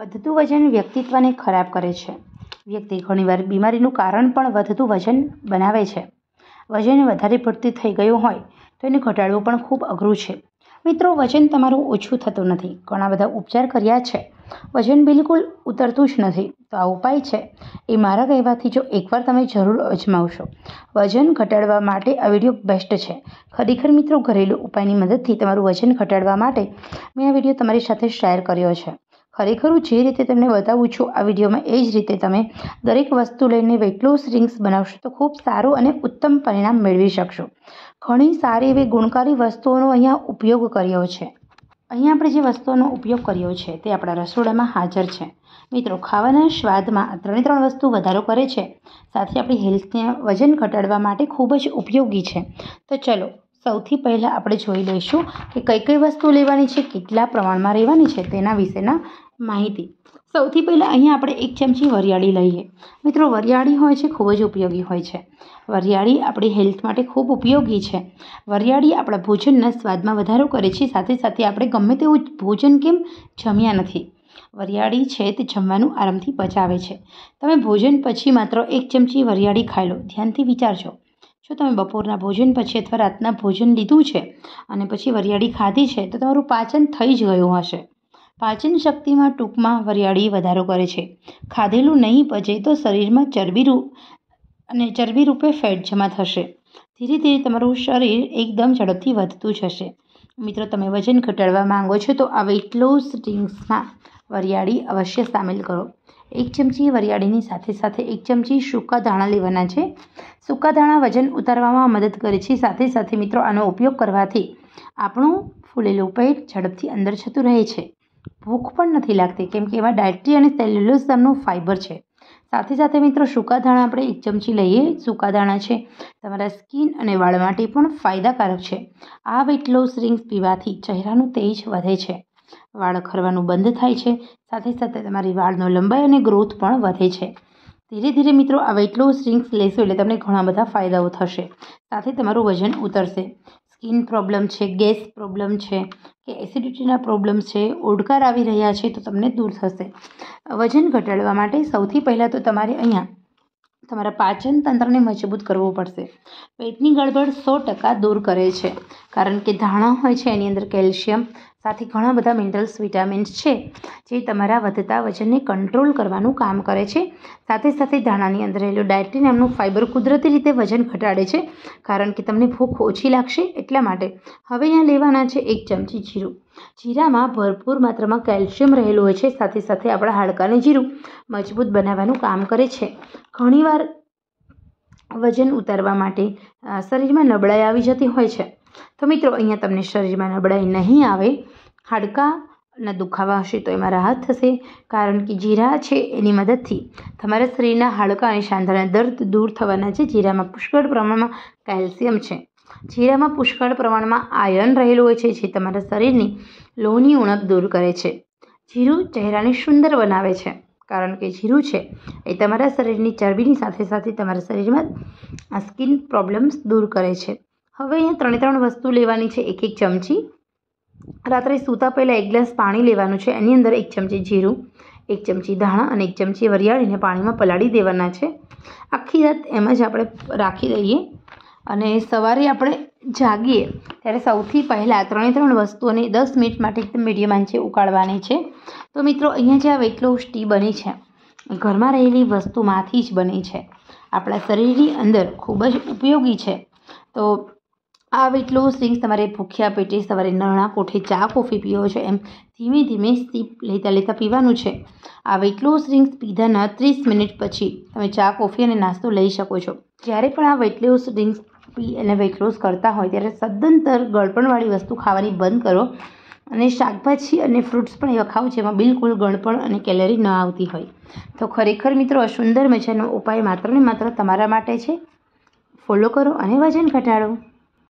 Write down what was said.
વધતું વજન વ્યક્તિત્વને ખરાબ કરે છે વ્યક્તિ ઘણીવાર બીમારીનું કારણ પણ વધતું વજન બનાવે છે વજન વધારે પડતું થઈ ગયું હોય તો એને ઘટાડવું પણ ખૂબ અઘરું છે મિત્રો વજન તમારું ઓછું થતું નથી ઘણા બધા ઉપચાર કર્યા છે વજન બિલકુલ ઉતરતું જ નથી તો આ ઉપાય છે એ મારા કહેવાથી જો એકવાર તમે જરૂર અજમાવશો વજન ઘટાડવા માટે આ વિડીયો બેસ્ટ છે ખરેખર મિત્રો ઘરેલું ઉપાયની મદદથી તમારું વજન ઘટાડવા માટે મેં આ વિડીયો તમારી સાથે શેર કર્યો છે ખરેખર જે રીતે તમને બતાવું છું આ વિડીયોમાં એ જ રીતે તમે દરેક વસ્તુ લઈને વેટ રિંગ્સ બનાવશો તો ખૂબ સારું અને ઉત્તમ પરિણામ મેળવી શકશો ઘણી સારી એવી ગુણકારી વસ્તુઓનો અહીંયા ઉપયોગ કર્યો છે અહીંયા આપણે જે વસ્તુઓનો ઉપયોગ કર્યો છે તે આપણા રસોડામાં હાજર છે મિત્રો ખાવાના સ્વાદમાં ત્રણે ત્રણ વસ્તુ વધારો કરે છે સાથે આપણી હેલ્થને વજન ઘટાડવા માટે ખૂબ જ ઉપયોગી છે તો ચલો સૌથી પહેલાં આપણે જોઈ લઈશું કે કઈ કઈ વસ્તુ લેવાની છે કેટલા પ્રમાણમાં રહેવાની છે તેના વિશેના માહિતી સૌથી પહેલાં અહીંયા આપણે એક ચમચી વરિયાળી લઈએ મિત્રો વરિયાળી હોય છે ખૂબ જ ઉપયોગી હોય છે વરિયાળી આપણી હેલ્થ માટે ખૂબ ઉપયોગી છે વરિયાળી આપણા ભોજનના સ્વાદમાં વધારો કરે છે સાથે સાથે આપણે ગમે તેવું ભોજન કેમ જમ્યા નથી વરિયાળી છે તે જમવાનું આરામથી પચાવે છે તમે ભોજન પછી માત્ર એક ચમચી વરિયાળી ખાઈ લો ધ્યાનથી વિચારજો જો તમે બપોરના ભોજન પછી અથવા રાતના ભોજન લીધું છે અને પછી વરિયાળી ખાધી છે તો તમારું પાચન થઈ જ ગયું હશે પાચન શક્તિમાં ટૂંકમાં વરિયાળી વધારો કરે છે ખાધેલું નહીં પચે તો શરીરમાં ચરબી રૂપ અને ચરબી રૂપે ફેટ જમા થશે ધીરે ધીરે તમારું શરીર એકદમ ઝડપથી વધતું જશે મિત્રો તમે વજન ઘટાડવા માંગો છો તો આ વેઇટ લોસ ડ્રિંક્સમાં વરિયાળી અવશ્ય સામેલ કરો એક ચમચી વરિયાળીની સાથે સાથે એક ચમચી સૂકા ધાણા લેવાના છે સૂકા ધાણા વજન ઉતારવામાં મદદ કરે છે સાથે સાથે મિત્રો આનો ઉપયોગ કરવાથી આપણું ફૂલેલું પેટ ઝડપથી અંદર જતું રહે છે ભૂખ પણ નથી લાગતી કેમ કે એમાં ડાયટ્રી અને સેલ્યુલોઝ નામનું ફાઇબર છે સાથે સાથે મિત્રો સૂકા ધાણા આપણે એક ચમચી લઈએ સૂકા ધાણા છે તમારા સ્કિન અને વાળ માટે પણ ફાયદાકારક છે આ વેટ લોસ રિંગ્સ પીવાથી ચહેરાનું તેજ વધે છે વાળ ખરવાનું બંધ થાય છે સાથે સાથે તમારી વાળનો લંબાઈ અને ગ્રોથ પણ વધે છે ધીરે ધીરે મિત્રો આ વેટ લોસ ડ્રિંક્સ લેશો એટલે તમને ઘણા બધા ફાયદાઓ થશે સાથે તમારું વજન ઉતરશે સ્કિન પ્રોબ્લેમ છે ગેસ પ્રોબ્લેમ છે કે એસિડિટીના પ્રોબ્લેમ્સ છે ઓડકાર આવી રહ્યા છે તો તમને દૂર થશે વજન ઘટાડવા માટે સૌથી પહેલાં તો તમારે અહીંયા તમારા પાચન તંત્રને મજબૂત કરવું પડશે પેટની ગળબડ સો ટકા દૂર કરે છે કારણ કે ધાણા હોય છે એની અંદર કેલ્શિયમ સાથે ઘણા બધા મિનરલ્સ વિટામિન્સ છે જે તમારા વધતા વજનને કંટ્રોલ કરવાનું કામ કરે છે સાથે સાથે ધાણાની અંદર રહેલું ડાયટ્રી નામનું ફાઇબર કુદરતી રીતે વજન ઘટાડે છે કારણ કે તમને ભૂખ ઓછી લાગશે એટલા માટે હવે અહીંયા લેવાના છે એક ચમચી જીરું જીરામાં ભરપૂર માત્રામાં કેલ્શિયમ રહેલું હોય છે સાથે સાથે આપણા હાડકાને જીરું મજબૂત બનાવવાનું કામ કરે છે ઘણીવાર વજન ઉતારવા માટે શરીરમાં નબળાઈ આવી જતી હોય છે તો મિત્રો અહીંયા તમને શરીરમાં નબળાઈ નહીં આવે હાડકાના દુખાવા હશે તો એમાં રાહત થશે કારણ કે જીરા છે એની મદદથી તમારા શરીરના હાડકા અને સાંધાના દર્દ દૂર થવાના છે જીરામાં પુષ્કળ પ્રમાણમાં કેલ્શિયમ છે જીરામાં પુષ્કળ પ્રમાણમાં આયર્ન રહેલું હોય છે જે તમારા શરીરની લોહની ઉણપ દૂર કરે છે જીરું ચહેરાને સુંદર બનાવે છે કારણ કે જીરું છે એ તમારા શરીરની ચરબીની સાથે સાથે તમારા શરીરમાં સ્કિન પ્રોબ્લેમ્સ દૂર કરે છે હવે અહીંયા ત્રણે ત્રણ વસ્તુ લેવાની છે એક એક ચમચી રાત્રે સૂતા પહેલાં એક ગ્લાસ પાણી લેવાનું છે એની અંદર એક ચમચી જીરું એક ચમચી ધાણા અને એક ચમચી વરિયાળીને પાણીમાં પલાળી દેવાના છે આખી રાત એમ જ આપણે રાખી દઈએ અને સવારે આપણે જાગીએ ત્યારે સૌથી પહેલાં ત્રણે ત્રણ વસ્તુઓને દસ મિનિટ માટે એકદમ મીડિયમ આંચે ઉકાળવાની છે તો મિત્રો અહીંયા જે આ વેટ સ્ટી બની છે ઘરમાં રહેલી વસ્તુમાંથી જ બની છે આપણા શરીરની અંદર ખૂબ જ ઉપયોગી છે તો આ એટલું સિંગ્સ તમારે ભૂખ્યા પેટે સવારે નાણાં કોઠે ચા કોફી પીવો છે એમ ધીમે ધીમે સીપ લેતા લેતા પીવાનું છે આ વેટ લોસ પીધાના ત્રીસ મિનિટ પછી તમે ચા કોફી અને નાસ્તો લઈ શકો છો જ્યારે પણ આ વેટ લોસ ડ્રિંક્સ પી અને વેટ લોસ કરતા હોય ત્યારે સદંતર ગળપણવાળી વસ્તુ ખાવાની બંધ કરો અને શાકભાજી અને ફ્રૂટ્સ પણ એવા ખાવ જેમાં બિલકુલ ગળપણ અને કેલેરી ન આવતી હોય તો ખરેખર મિત્રો સુંદર મજાનો ઉપાય માત્ર ને માત્ર તમારા માટે છે ફોલો કરો અને વજન ઘટાડો